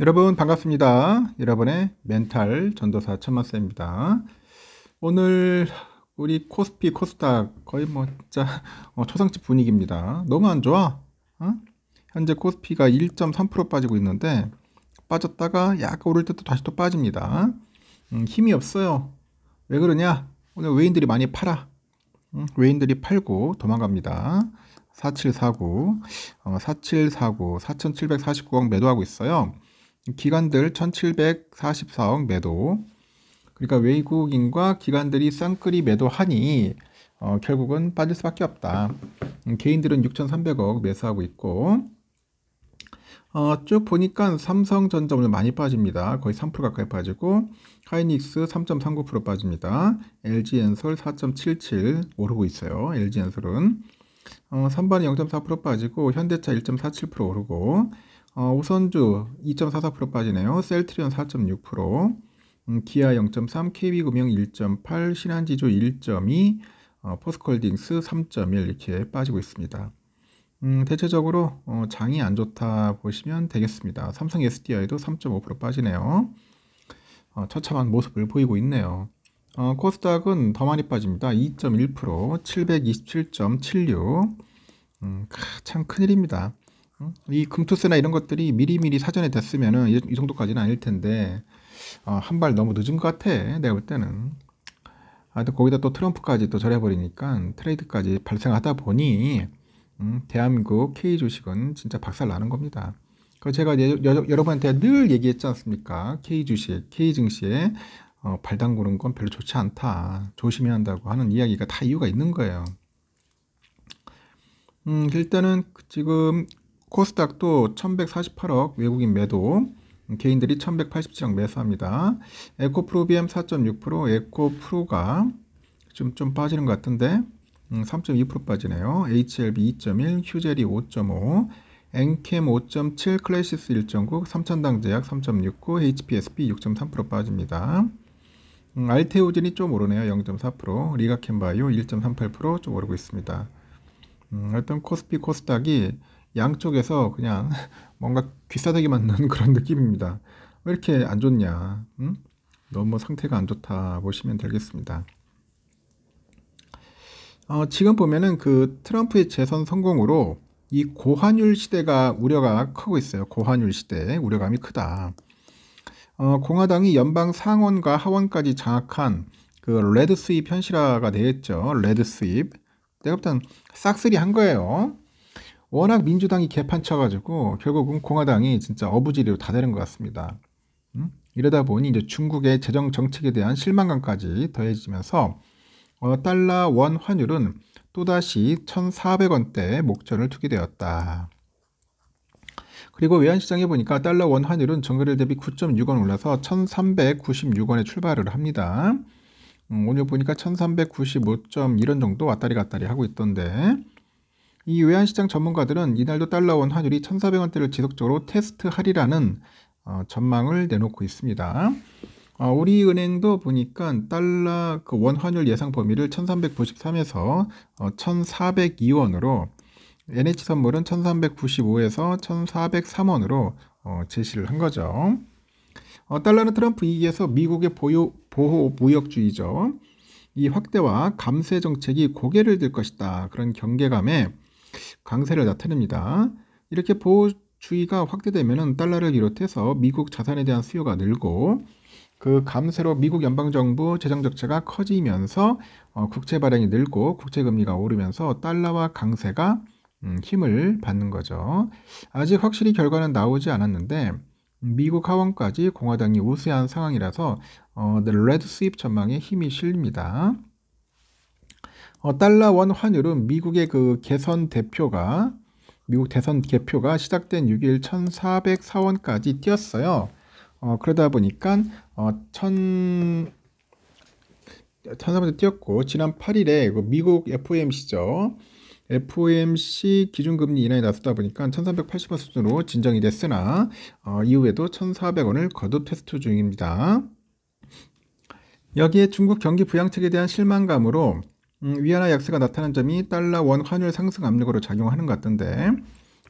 여러분 반갑습니다. 여러분의 멘탈 전도사 천마쌤입니다. 오늘 우리 코스피 코스닥 거의 뭐 진짜 어, 초상집 분위기입니다. 너무 안 좋아. 어? 현재 코스피가 1.3% 빠지고 있는데 빠졌다가 약간 오를 때또 다시 또 빠집니다. 음, 힘이 없어요. 왜 그러냐? 오늘 외인들이 많이 팔아. 음, 외인들이 팔고 도망갑니다. 4749, 어, 4749, 4749억 매도하고 있어요. 기관들 1744억 매도 그러니까 외국인과 기관들이 쌍끌이 매도하니 어, 결국은 빠질 수밖에 없다. 음, 개인들은 6,300억 매수하고 있고 어, 쭉 보니까 삼성전자 오늘 많이 빠집니다. 거의 3% 가까이 빠지고 하이닉스 3.39% 빠집니다. LG엔솔 4.77 오르고 있어요. LG엔솔은 어, 선반이 0.4% 빠지고 현대차 1.47% 오르고 어, 우선주 2.44% 빠지네요. 셀트리온 4.6%, 음, 기아 0.3, KB금융 1.8, 신한지주 1.2, 어, 포스콜딩스 3.1 이렇게 빠지고 있습니다. 음, 대체적으로 어, 장이 안 좋다 보시면 되겠습니다. 삼성 SDI도 3.5% 빠지네요. 어, 처참한 모습을 보이고 있네요. 어, 코스닥은 더 많이 빠집니다. 2.1% 727.76 음, 참 큰일입니다. 이금투스나 이런 것들이 미리미리 사전에 됐으면은 이 정도까지는 아닐 텐데 어, 한 발 너무 늦은 것 같아 내가 볼 때는 하여 아, 거기다 또 트럼프까지 또 절해버리니까 트레이드까지 발생하다 보니 음, 대한민국 K 주식은 진짜 박살 나는 겁니다. 그 제가 예, 여, 여러분한테 늘 얘기했지 않습니까? K 주식, K 증시에 어, 발 담그는 건 별로 좋지 않다. 조심해야 한다고 하는 이야기가 다 이유가 있는 거예요. 음, 일단은 지금 코스닥도 1148억 외국인 매도, 음, 개인들이 1187억 매수합니다. 에코프로비엠 4.6%, 에코프로가 좀, 좀 빠지는 것 같은데 3.2% 음, 빠지네요. HLB 2.1, 휴젤이 5.5, 엔캠 5.7, 클래시스 1.9, 3천당제약 3.69, h p s b 6.3% 빠집니다. 음, 알테오진이 좀 오르네요. 0.4%, 리가캔바이오 1.38%좀 오르고 있습니다. 음, 하여튼 코스피 코스닥이 양쪽에서 그냥 뭔가 귀싸대기 맞는 그런 느낌입니다. 왜 이렇게 안 좋냐? 응? 음? 너무 상태가 안 좋다 보시면 되겠습니다. 어, 지금 보면은 그 트럼프의 재선 성공으로 이 고환율 시대가 우려가 크고 있어요. 고환율 시대 우려감이 크다. 어, 공화당이 연방 상원과 하원까지 장악한 그 레드 스윕 현실화가 되겠죠. 레드 스윕. 내가 보단 싹쓸이 한 거예요. 워낙 민주당이 개판쳐가지고 결국은 공화당이 진짜 어부지리로 다 되는 것 같습니다. 음? 이러다 보니 이제 중국의 재정 정책에 대한 실망감까지 더해지면서 어, 달러 원 환율은 또다시 1,400원대 목전을 두게 되었다 그리고 외환시장에 보니까 달러 원 환율은 전거래 대비 9.6원 올라서 1,396원에 출발을 합니다. 음, 오늘 보니까 1,395.1원 정도 왔다리 갔다리 하고 있던데 이 외환시장 전문가들은 이날도 달러원 환율이 1,400원대를 지속적으로 테스트하리라는 어, 전망을 내놓고 있습니다. 어, 우리은행도 보니까 달러 그 원 환율 예상 범위를 1,393에서 어, 1,402원으로 NH선물은 1,395에서 1,403원으로 어, 제시를 한 거죠. 어, 달러는 트럼프 2기에서 미국의 보유, 보호 무역주의죠. 이 확대와 감세 정책이 고개를 들 것이다. 그런 경계감에 강세를 나타냅니다. 이렇게 보호주의가 확대되면 달러를 비롯해서 미국 자산에 대한 수요가 늘고 그 감세로 미국 연방정부 재정적체가 커지면서 어, 국채 발행이 늘고 국채 금리가 오르면서 달러와 강세가 음, 힘을 받는 거죠. 아직 확실히 결과는 나오지 않았는데 미국 하원까지 공화당이 우세한 상황이라서 어, 네, 레드 스윕 전망에 힘이 실립니다. 어, 달러 원 환율은 미국의 그 개선 대표가 미국 대선 개표가 시작된 6일 1,404원까지 뛰었어요. 어, 그러다 보니까 어, 천 천사번도 뛰었고 지난 8일에 그 미국 FOMC죠. FOMC 기준금리 인하에 나섰다 보니까 1380원 수준으로 진정이 됐으나 어, 이후에도 1400원을 거듭 테스트 중입니다. 여기에 중국 경기 부양책에 대한 실망감으로 음, 위안화 약세가 나타난 점이 달러 원 환율 상승 압력으로 작용하는 것 같던데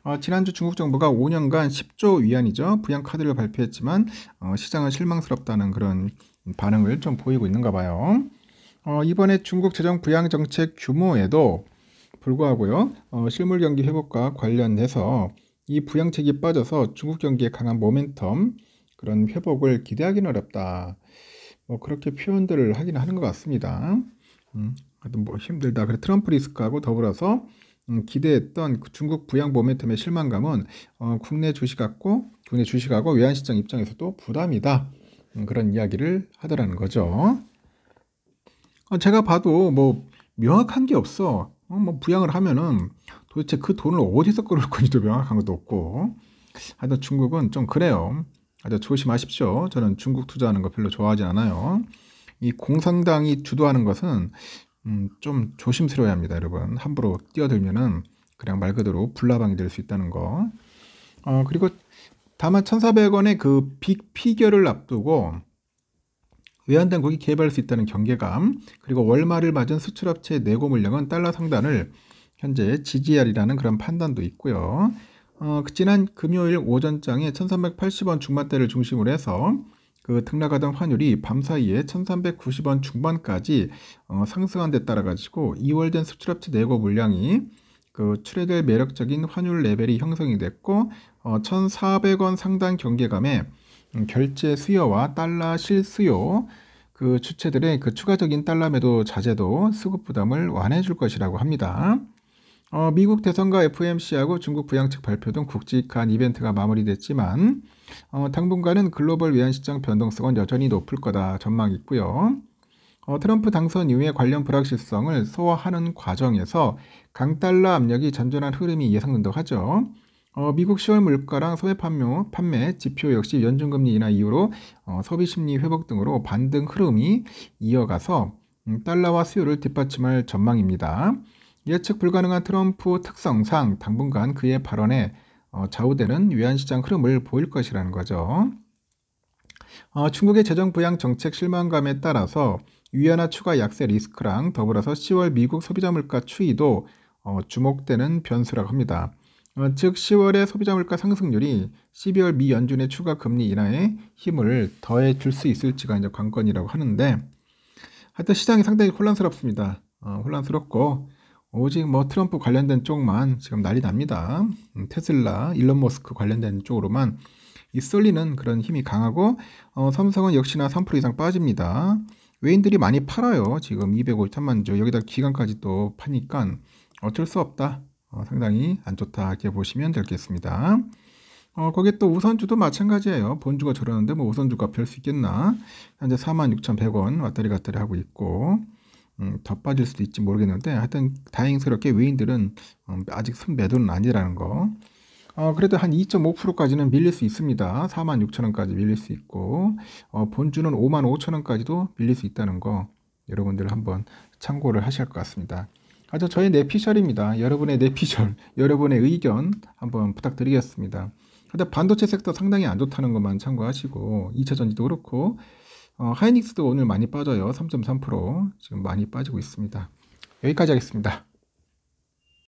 어, 지난주 중국 정부가 5년간 10조 위안이죠 부양 카드를 발표했지만 어, 시장은 실망스럽다는 그런 반응을 좀 보이고 있는가 봐요. 어, 이번에 중국 재정 부양 정책 규모에도 불구하고요 어, 실물 경기 회복과 관련해서 이 부양책이 빠져서 중국 경기의 강한 모멘텀 그런 회복을 기대하기는 어렵다. 뭐 그렇게 표현들을 하기는 하는 것 같습니다. 음, 하여튼 뭐 힘들다. 그래 트럼프 리스크하고 더불어서 음, 기대했던 그 중국 부양 모멘텀의 실망감은 어, 국내 주식하고 국내 주식하고 외환시장 입장에서도 부담이다. 음, 그런 이야기를 하더라는 거죠. 어, 제가 봐도 뭐 명확한 게 없어. 어, 뭐 부양을 하면은 도대체 그 돈을 어디서 끌어올 건지도 명확한 것도 없고. 하여튼 중국은 좀 그래요. 아여 조심하십시오. 저는 중국 투자하는 거 별로 좋아하지 않아요. 이 공산당이 주도하는 것은 음, 좀 조심스러워야 합니다, 여러분. 함부로 뛰어들면은 그냥 말 그대로 불나방이 될 수 있다는 거. 어, 그리고 다만 1,400원의 그 빅피겨를 앞두고 외환당국이 개발할 수 있다는 경계감, 그리고 월말을 맞은 수출업체 내고 물량은 달러 상단을 현재 지지할이라는 그런 판단도 있고요. 어, 그 지난 금요일 오전장에 1380원 중반대를 중심으로 해서 그등락하던 환율이 밤사이에 1390원 중반까지 어, 상승한 데 따라 가지고 2월 된 수출업체 내고 물량이 그 출애될 매력적인 환율 레벨이 형성이 됐고 어, 1400원 상당 경계감에 음, 결제 수요와 달러 실수요 그 주체들의 그 추가적인 달러 매도 자제도 수급 부담을 완해줄 것이라고 합니다. 어, 미국 대선과 FMC하고 중국 부양책 발표 등국직한 이벤트가 마무리됐지만 어, 당분간은 글로벌 외환시장 변동성은 여전히 높을 거다 전망이 있고요. 어, 트럼프 당선 이후에 관련 불확실성을 소화하는 과정에서 강달러 압력이 잔전한 흐름이 예상된다고 하죠. 어, 미국 10월 물가랑 소매 판매, 판매 지표 역시 연준금리 인하 이후로 어, 소비 심리 회복 등으로 반등 흐름이 이어가서 음, 달러와 수요를 뒷받침할 전망입니다. 예측 불가능한 트럼프 특성상 당분간 그의 발언에 어, 좌우되는 외환시장 흐름을 보일 것이라는 거죠. 어, 중국의 재정 부양 정책 실망감에 따라서 위안화 추가 약세 리스크랑 더불어서 10월 미국 소비자 물가 추이도 어, 주목되는 변수라고 합니다. 어, 즉 10월의 소비자 물가 상승률이 12월 미 연준의 추가 금리 인하에 힘을 더해 줄 수 있을지가 이제 관건이라고 하는데 하여튼 시장이 상당히 혼란스럽습니다. 어, 혼란스럽고 오직 뭐 트럼프 관련된 쪽만 지금 난리 납니다. 음, 테슬라, 일론 머스크 관련된 쪽으로만 이 쏠리는 그런 힘이 강하고 어, 삼성은 역시나 3% 이상 빠집니다. 외인들이 많이 팔아요. 지금 253만 0주 여기다 기간까지 또 파니까 어쩔 수 없다. 어, 상당히 안 좋다 이렇게 보시면 되겠습니다. 어, 거기에 또 우선주도 마찬가지예요. 본주가 저러는데 뭐 우선주가 별 수 있겠나? 현재 46,100원 왔다리 갔다리 하고 있고 음, 더 빠질 수도 있지 모르겠는데 하여튼 다행스럽게 외인들은 음, 아직 순매도는 아니라는 거. 어, 그래도 한 2.5%까지는 밀릴 수 있습니다. 4만 6천 원까지 밀릴 수 있고 어, 본주는 5만 5천 원까지도 밀릴 수 있다는 거 여러분들 한번 참고를 하실 것 같습니다. 아주 저의 내피셜입니다. 여러분의 내피셜, 여러분의 의견 한번 부탁드리겠습니다. 근데 반도체 섹터 상당히 안 좋다는 것만 참고하시고 2차 전지도 그렇고 어, 하이닉스도 오늘 많이 빠져요. 3.3% 지금 많이 빠지고 있습니다. 여기까지 하겠습니다.